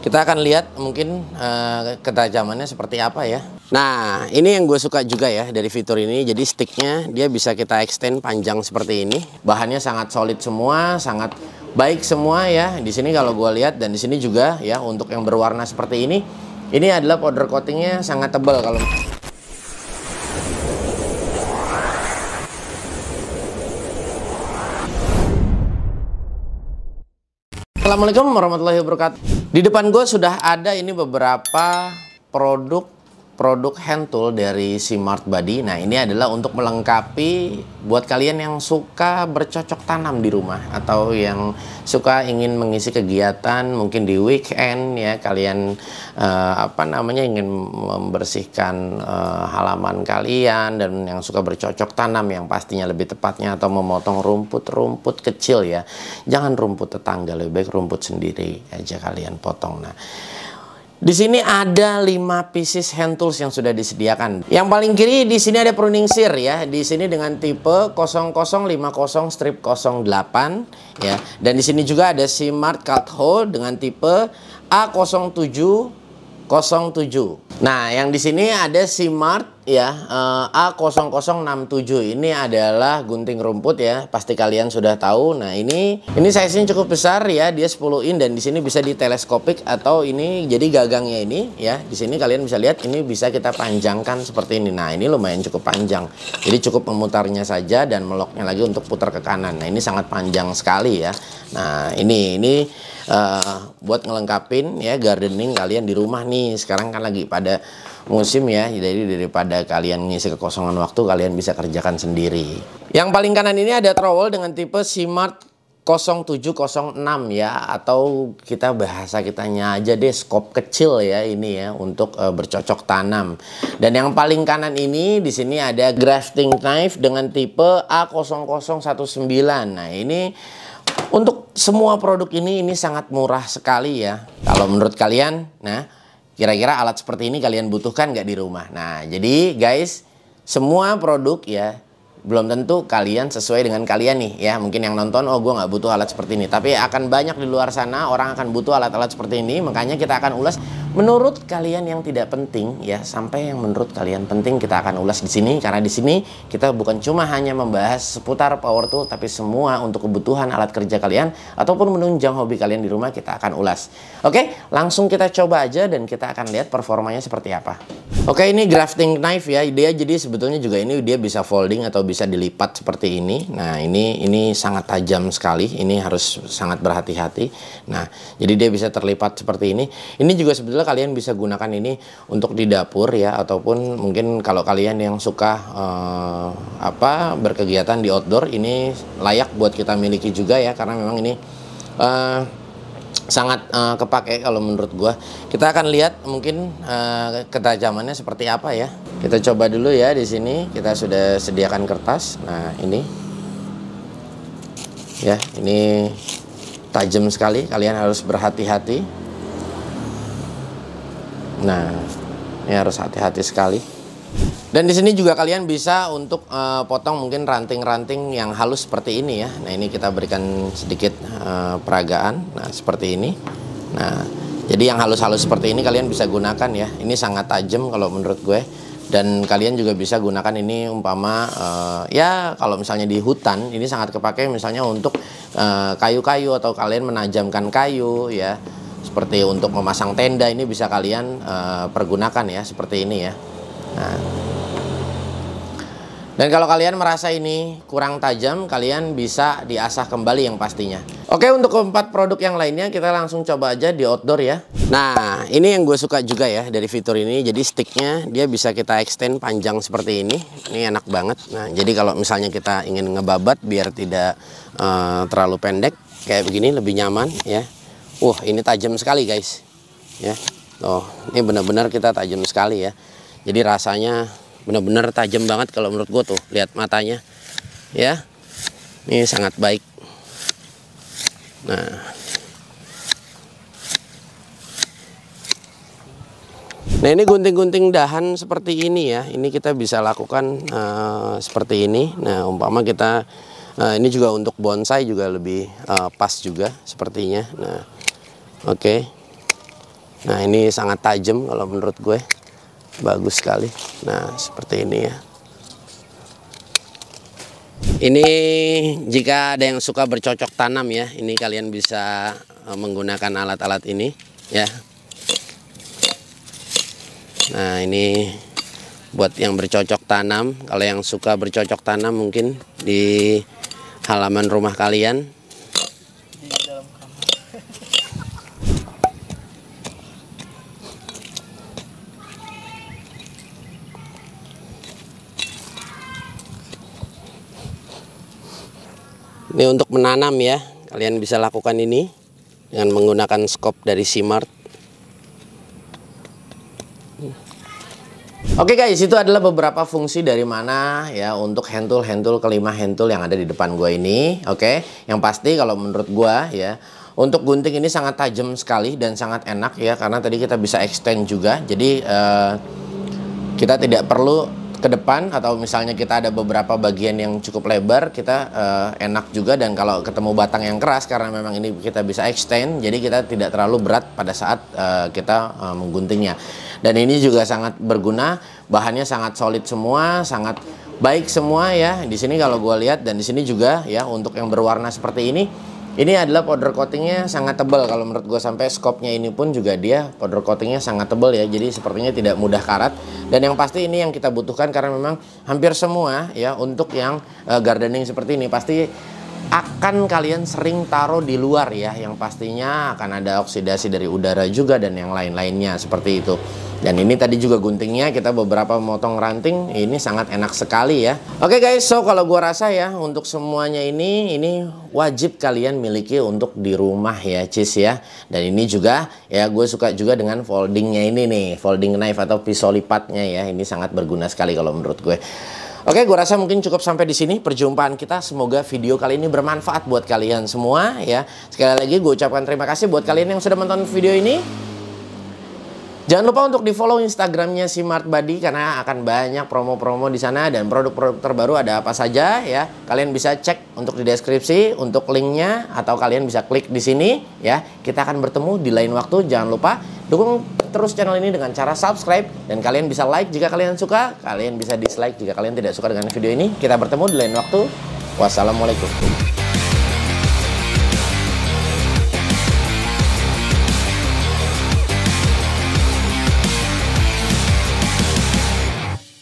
Kita akan lihat mungkin uh, ketajamannya seperti apa ya. Nah, ini yang gue suka juga ya dari fitur ini. Jadi sticknya dia bisa kita extend panjang seperti ini. Bahannya sangat solid semua, sangat baik semua ya. Di sini kalau gue lihat dan di sini juga ya untuk yang berwarna seperti ini. Ini adalah powder coatingnya sangat tebal kalau Assalamualaikum warahmatullahi wabarakatuh. Di depan gue sudah ada ini beberapa produk produk hand tool dari Smart Body. Nah, ini adalah untuk melengkapi buat kalian yang suka bercocok tanam di rumah atau yang suka ingin mengisi kegiatan mungkin di weekend ya kalian eh, apa namanya ingin membersihkan eh, halaman kalian dan yang suka bercocok tanam yang pastinya lebih tepatnya atau memotong rumput-rumput kecil ya. Jangan rumput tetangga, lebih baik rumput sendiri aja kalian potong. Nah, di sini ada 5 pieces hand tools yang sudah disediakan. Yang paling kiri di sini ada pruning shear ya. Di sini dengan tipe 0050 strip 08 ya. Dan di sini juga ada Smart Cut Hole dengan tipe A0707. Nah, yang di sini ada Smart Ya, eh, A0067 ini adalah gunting rumput ya. Pasti kalian sudah tahu. Nah, ini ini size-nya cukup besar ya. Dia 10 in dan di sini bisa diteleskopik atau ini jadi gagangnya ini ya. Di sini kalian bisa lihat ini bisa kita panjangkan seperti ini. Nah, ini lumayan cukup panjang. Jadi cukup memutarnya saja dan meloknya lagi untuk putar ke kanan. Nah, ini sangat panjang sekali ya. Nah, ini ini uh, buat ngelengkapin ya gardening kalian di rumah nih. Sekarang kan lagi pada musim ya. Jadi daripada kalian ngisi kekosongan waktu, kalian bisa kerjakan sendiri. Yang paling kanan ini ada trowel dengan tipe Simart 0706 ya atau kita bahasa kitanya aja deh skop kecil ya ini ya untuk e, bercocok tanam. Dan yang paling kanan ini di sini ada grafting knife dengan tipe A0019. Nah, ini untuk semua produk ini ini sangat murah sekali ya. Kalau menurut kalian, nah Kira-kira alat seperti ini kalian butuhkan nggak di rumah? Nah, jadi guys, semua produk ya belum tentu kalian sesuai dengan kalian nih ya mungkin yang nonton oh gue nggak butuh alat seperti ini tapi akan banyak di luar sana orang akan butuh alat-alat seperti ini makanya kita akan ulas menurut kalian yang tidak penting ya sampai yang menurut kalian penting kita akan ulas di sini karena di sini kita bukan cuma hanya membahas seputar power tool tapi semua untuk kebutuhan alat kerja kalian ataupun menunjang hobi kalian di rumah kita akan ulas. Oke, langsung kita coba aja dan kita akan lihat performanya seperti apa. Oke, ini grafting knife ya. Dia jadi sebetulnya juga ini dia bisa folding atau bisa dilipat seperti ini. Nah, ini ini sangat tajam sekali. Ini harus sangat berhati-hati. Nah, jadi dia bisa terlipat seperti ini. Ini juga sebetulnya sebetulnya kalian bisa gunakan ini untuk di dapur ya ataupun mungkin kalau kalian yang suka uh, apa berkegiatan di outdoor ini layak buat kita miliki juga ya karena memang ini uh, sangat uh, kepake kalau menurut gua. Kita akan lihat mungkin uh, ketajamannya seperti apa ya. Kita coba dulu ya di sini. Kita sudah sediakan kertas. Nah, ini. Ya, ini tajam sekali. Kalian harus berhati-hati. Nah, ini harus hati-hati sekali. Dan di sini juga kalian bisa untuk uh, potong mungkin ranting-ranting yang halus seperti ini ya. Nah, ini kita berikan sedikit uh, peragaan. Nah, seperti ini. Nah, jadi yang halus-halus seperti ini kalian bisa gunakan ya. Ini sangat tajam kalau menurut gue. Dan kalian juga bisa gunakan ini umpama uh, ya kalau misalnya di hutan ini sangat kepake misalnya untuk kayu-kayu uh, kayu -kayu, atau kalian menajamkan kayu ya seperti untuk memasang tenda ini bisa kalian uh, pergunakan ya seperti ini ya nah. dan kalau kalian merasa ini kurang tajam kalian bisa diasah kembali yang pastinya oke untuk keempat produk yang lainnya kita langsung coba aja di outdoor ya nah ini yang gue suka juga ya dari fitur ini jadi sticknya dia bisa kita extend panjang seperti ini ini enak banget nah jadi kalau misalnya kita ingin ngebabat biar tidak uh, terlalu pendek kayak begini lebih nyaman ya Wah, ini tajam sekali, guys. Ya. Oh, ini benar-benar kita tajam sekali ya. Jadi rasanya benar-benar tajam banget kalau menurut gue tuh. Lihat matanya. Ya. Ini sangat baik. Nah. Nah ini gunting-gunting dahan seperti ini ya, ini kita bisa lakukan uh, seperti ini. Nah umpama kita, uh, ini juga untuk bonsai juga lebih uh, pas juga sepertinya. Nah Oke. Nah, ini sangat tajam kalau menurut gue. Bagus sekali. Nah, seperti ini ya. Ini jika ada yang suka bercocok tanam ya, ini kalian bisa eh, menggunakan alat-alat ini ya. Nah, ini buat yang bercocok tanam, kalau yang suka bercocok tanam mungkin di halaman rumah kalian Ini untuk menanam ya. Kalian bisa lakukan ini dengan menggunakan skop dari Simart. Oke okay guys, itu adalah beberapa fungsi dari mana ya untuk hentul hentul kelima hentul yang ada di depan gue ini. Oke, okay? yang pasti kalau menurut gue ya untuk gunting ini sangat tajam sekali dan sangat enak ya karena tadi kita bisa extend juga. Jadi uh, kita tidak perlu ke depan atau misalnya kita ada beberapa bagian yang cukup lebar kita uh, enak juga dan kalau ketemu batang yang keras karena memang ini kita bisa extend jadi kita tidak terlalu berat pada saat uh, kita uh, mengguntingnya dan ini juga sangat berguna bahannya sangat solid semua sangat baik semua ya di sini kalau gue lihat dan di sini juga ya untuk yang berwarna seperti ini ini adalah powder coatingnya sangat tebal kalau menurut gue sampai skopnya ini pun juga dia powder coatingnya sangat tebal ya jadi sepertinya tidak mudah karat dan yang pasti ini yang kita butuhkan karena memang hampir semua ya untuk yang eh, gardening seperti ini pasti akan kalian sering taruh di luar ya yang pastinya akan ada oksidasi dari udara juga dan yang lain-lainnya seperti itu dan ini tadi juga guntingnya kita beberapa memotong ranting ini sangat enak sekali ya oke okay guys so kalau gua rasa ya untuk semuanya ini ini wajib kalian miliki untuk di rumah ya cis ya dan ini juga ya gue suka juga dengan foldingnya ini nih folding knife atau pisau lipatnya ya ini sangat berguna sekali kalau menurut gue Oke, gue rasa mungkin cukup sampai di sini perjumpaan kita. Semoga video kali ini bermanfaat buat kalian semua ya. Sekali lagi gue ucapkan terima kasih buat kalian yang sudah menonton video ini. Jangan lupa untuk di follow Instagramnya Mart Buddy karena akan banyak promo-promo di sana dan produk-produk terbaru ada apa saja ya. Kalian bisa cek untuk di deskripsi untuk linknya atau kalian bisa klik di sini ya. Kita akan bertemu di lain waktu. Jangan lupa dukung terus channel ini dengan cara subscribe dan kalian bisa like jika kalian suka, kalian bisa dislike jika kalian tidak suka dengan video ini. Kita bertemu di lain waktu. Wassalamualaikum.